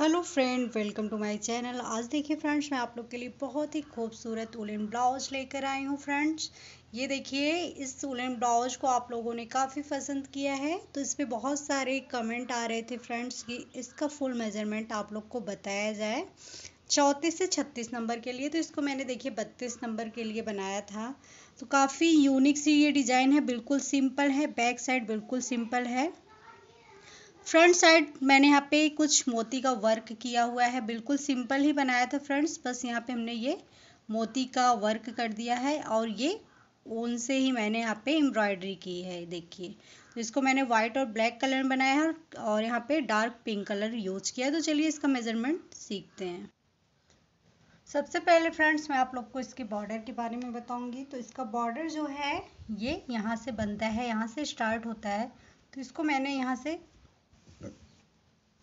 hello friend welcome to my channel आज देखिए friends मैं आप लोग के लिए बहुत ही खूबसूरत उलिन ब्लाउज लेकर आई हूँ फ्रेंड्स ये देखिए इस उलिन ब्लाउज को आप लोगों ने काफ़ी पसंद किया है तो इस पर बहुत सारे कमेंट आ रहे थे फ्रेंड्स कि इसका फुल मेजरमेंट आप लोग को बताया जाए चौंतीस से छत्तीस नंबर के लिए तो इसको मैंने देखिए बत्तीस नंबर के लिए बनाया था तो काफ़ी यूनिक सी ये डिज़ाइन है बिल्कुल सिंपल है बैक साइड बिल्कुल सिंपल है फ्रंट साइड मैंने यहाँ पे कुछ मोती का वर्क किया हुआ है बिल्कुल सिंपल ही बनाया था फ्रेंड्स बस यहाँ पे हमने ये मोती का वर्क कर दिया है और ये ऊन से ही मैंने यहाँ पे एम्ब्रॉयडरी की है देखिए तो इसको मैंने व्हाइट और ब्लैक कलर में बनाया है और यहाँ पे डार्क पिंक कलर यूज किया है तो चलिए इसका मेजरमेंट सीखते हैं सबसे पहले फ्रेंड्स मैं आप लोग को इसके बॉर्डर के बारे में बताऊंगी तो इसका बॉर्डर जो है ये यहाँ से बनता है यहाँ से स्टार्ट होता है तो इसको मैंने यहाँ से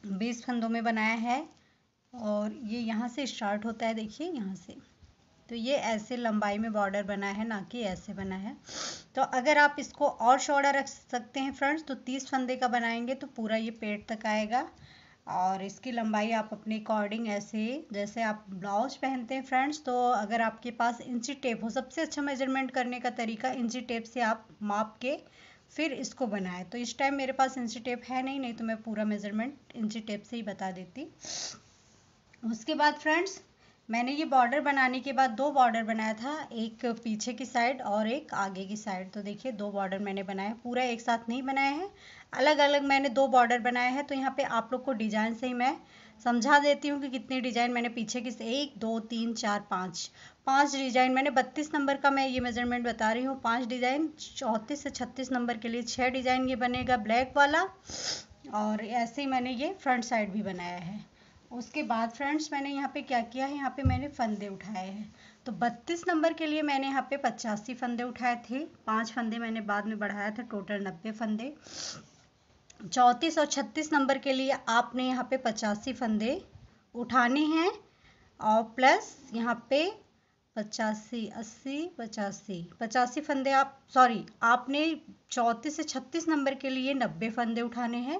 बीस फंदों में बनाया है और ये यहाँ से स्टार्ट होता है देखिए यहाँ से तो ये ऐसे लंबाई में बॉर्डर बना है ना कि ऐसे बना है तो अगर आप इसको और चौड़ा रख सकते हैं फ्रेंड्स तो तीस फंदे का बनाएंगे तो पूरा ये पेट तक आएगा और इसकी लंबाई आप अपने अकॉर्डिंग ऐसे जैसे आप ब्लाउज पहनते हैं फ्रेंड्स तो अगर आपके पास इंची टेप हो सबसे अच्छा मेजरमेंट करने का तरीका इंची टेप से आप माप के फिर इसको बनाया तो इस टाइम मेरे पास इंची टेप है नहीं नहीं तो मैं पूरा मेजरमेंट इंची टेप से ही बता देती उसके बाद फ्रेंड्स मैंने ये बॉर्डर बनाने के बाद दो बॉर्डर बनाया था एक पीछे की साइड और एक आगे की साइड तो देखिए दो बॉर्डर मैंने बनाया पूरा एक साथ नहीं बनाया है अलग अलग मैंने दो बॉर्डर बनाया है तो यहाँ पे आप लोग को डिजाइन से ही मैं समझा देती हूँ कि कितनी डिजाइन मैंने पीछे किस एक दो तीन चार पाँच पांच डिजाइन मैंने बत्तीस नंबर का मैं ये मेजरमेंट बता रही हूँ पांच डिजाइन चौंतीस से छत्तीस नंबर के लिए छह डिजाइन ये बनेगा ब्लैक वाला और ऐसे ही मैंने ये फ्रंट साइड भी बनाया है उसके बाद फ्रेंड्स मैंने यहाँ पे क्या किया है यहाँ पे मैंने फंदे उठाए हैं तो 32 नंबर के लिए मैंने यहाँ पे पचासी फंदे उठाए थे पांच फंदे मैंने बाद में बढ़ाया था टोटल नब्बे फंदे चौंतीस और छत्तीस नंबर के लिए आपने यहाँ पे पचासी फंदे उठाने हैं और प्लस यहाँ पे पचासी अस्सी पचासी पचासी फंदे आप सॉरी आपने चौंतीस से छत्तीस नंबर के लिए नब्बे फंदे उठाने हैं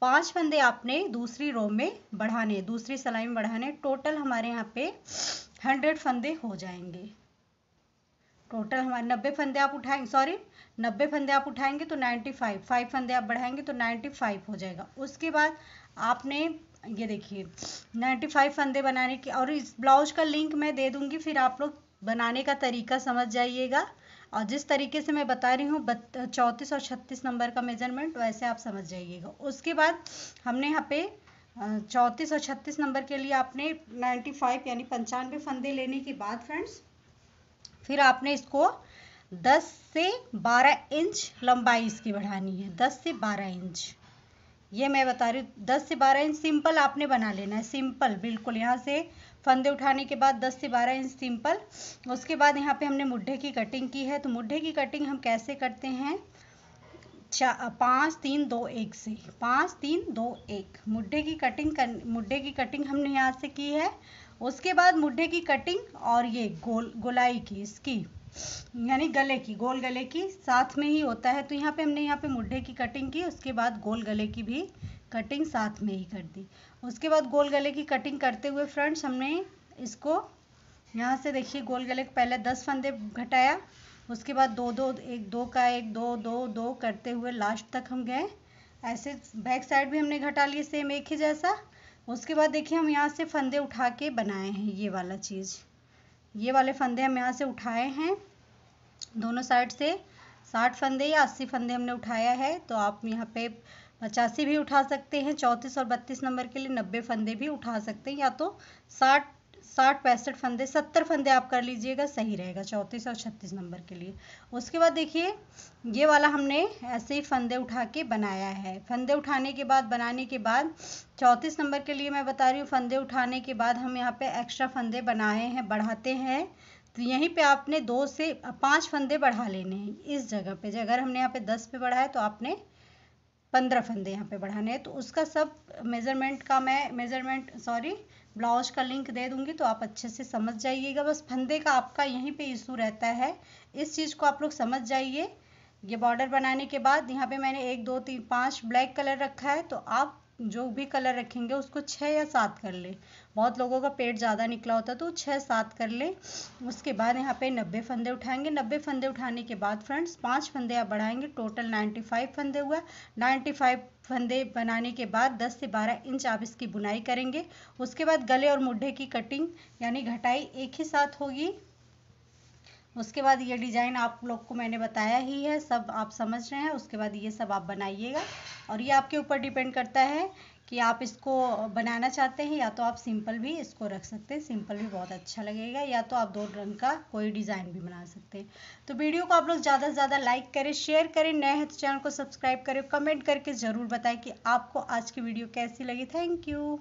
पांच फंदे आपने दूसरी रो में बढ़ाने दूसरी सलाई में बढ़ाने टोटल हमारे यहाँ पे हंड्रेड फंदे हो जाएंगे टोटल हमारे नब्बे फंदे आप उठाएंगे सॉरी नब्बे फंदे आप उठाएंगे तो नाइन्टी फाइव फाइव फंदे आप बढ़ाएंगे तो नाइन्टी फाइव हो जाएगा उसके बाद आपने ये देखिए नाइन्टी फाइव फंदे बनाने की और इस ब्लाउज का लिंक मैं दे दूंगी फिर आप लोग बनाने का तरीका समझ जाइएगा और जिस तरीके से मैं बता रही हूँ चौंतीस और छत्तीस नंबर का मेजरमेंट वैसे आप समझ जाइएगा उसके बाद हमने यहाँ पे चौंतीस और छत्तीस नंबर के लिए आपने 95 यानी पंचानवे फंदे लेने के बाद फ्रेंड्स फिर आपने इसको 10 से 12 इंच लंबाई इसकी बढ़ानी है 10 से 12 इंच ये मैं बता रही हूँ 10 से 12 इंच सिंपल आपने बना लेना है सिंपल बिल्कुल यहाँ से फंदे उठाने के बाद 10 से 12 इंच सिंपल उसके बाद यहाँ पे हमने मुड्ढे की कटिंग की है तो मुड्ढे की कटिंग हम कैसे करते हैं पाँच तीन दो एक से पाँच तीन दो एक मुड्ढे की कटिंग कर मुड्ढे की कटिंग हमने यहाँ से की है उसके बाद मुड्ढे की कटिंग और ये गोल गोलाई की इसकी यानी गले की गोल गले की साथ में ही होता है तो यहाँ पे हमने यहाँ पे मुड्ढे की कटिंग की उसके बाद गोल गले की भी कटिंग साथ में ही कर दी उसके बाद गोल गले की कटिंग करते हुए फ्रेंड्स हमने इसको यहाँ से देखिए गोल गले के पहले दस फंदे घटाया उसके बाद दो दो एक दो का एक दो दो दो करते हुए लास्ट तक हम गए ऐसे बैक साइड भी हमने घटा लिए सेम एक ही जैसा उसके बाद देखिए हम यहाँ से फंदे उठा के बनाए हैं ये वाला चीज़ ये वाले फंदे हम यहाँ से उठाए हैं दोनों साइड से साठ फंदे या अस्सी फंदे हमने उठाया है तो आप यहाँ पे पचासी भी उठा सकते हैं चौंतीस और बत्तीस नंबर के लिए नब्बे फंदे भी उठा सकते हैं या तो साठ साठ पैंसठ फंदे सत्तर फंदे आप कर लीजिएगा सही रहेगा चौंतीस और छत्तीस नंबर के लिए उसके बाद देखिए ये वाला हमने ऐसे ही फंदे उठा के बनाया है फंदे उठाने के बाद बनाने के बाद चौंतीस नंबर के लिए मैं बता रही हूँ फंदे उठाने के बाद हम यहाँ पे एक्स्ट्रा फंदे बनाए हैं बढ़ाते हैं तो यहीं पे आपने दो से पाँच फंदे बढ़ा लेने हैं इस जगह पर अगर हमने यहाँ पे दस पे बढ़ाया तो आपने पंद्रह फंदे यहाँ पे बढ़ाने हैं तो उसका सब मेज़रमेंट का मैं मेज़रमेंट सॉरी ब्लाउज का लिंक दे दूंगी तो आप अच्छे से समझ जाइएगा बस फंदे का आपका यहीं पे इशू रहता है इस चीज़ को आप लोग समझ जाइए ये बॉर्डर बनाने के बाद यहाँ पे मैंने एक दो तीन पांच ब्लैक कलर रखा है तो आप जो भी कलर रखेंगे उसको छः या सात कर लें बहुत लोगों का पेट ज़्यादा निकला होता है तो छः सात कर लें उसके बाद यहाँ पे नब्बे फंदे उठाएंगे नब्बे फंदे उठाने के बाद फ्रेंड्स पाँच फंदे आप बढ़ाएंगे टोटल नाइन्टी फाइव फंदे हुआ नाइन्टी फाइव फंदे बनाने के बाद दस से बारह इंच आप इसकी बुनाई करेंगे उसके बाद गले और मुड्ढे की कटिंग यानी घटाई एक ही साथ होगी उसके बाद ये डिज़ाइन आप लोग को मैंने बताया ही है सब आप समझ रहे हैं उसके बाद ये सब आप बनाइएगा और ये आपके ऊपर डिपेंड करता है कि आप इसको बनाना चाहते हैं या तो आप सिंपल भी इसको रख सकते हैं सिंपल भी बहुत अच्छा लगेगा या तो आप दो रंग का कोई डिज़ाइन भी बना सकते हैं तो वीडियो को आप लोग ज़्यादा से ज़्यादा लाइक करें शेयर करें नए हैं तो चैनल को सब्सक्राइब करें कमेंट करके ज़रूर बताएं कि आपको आज की वीडियो कैसी लगी थैंक यू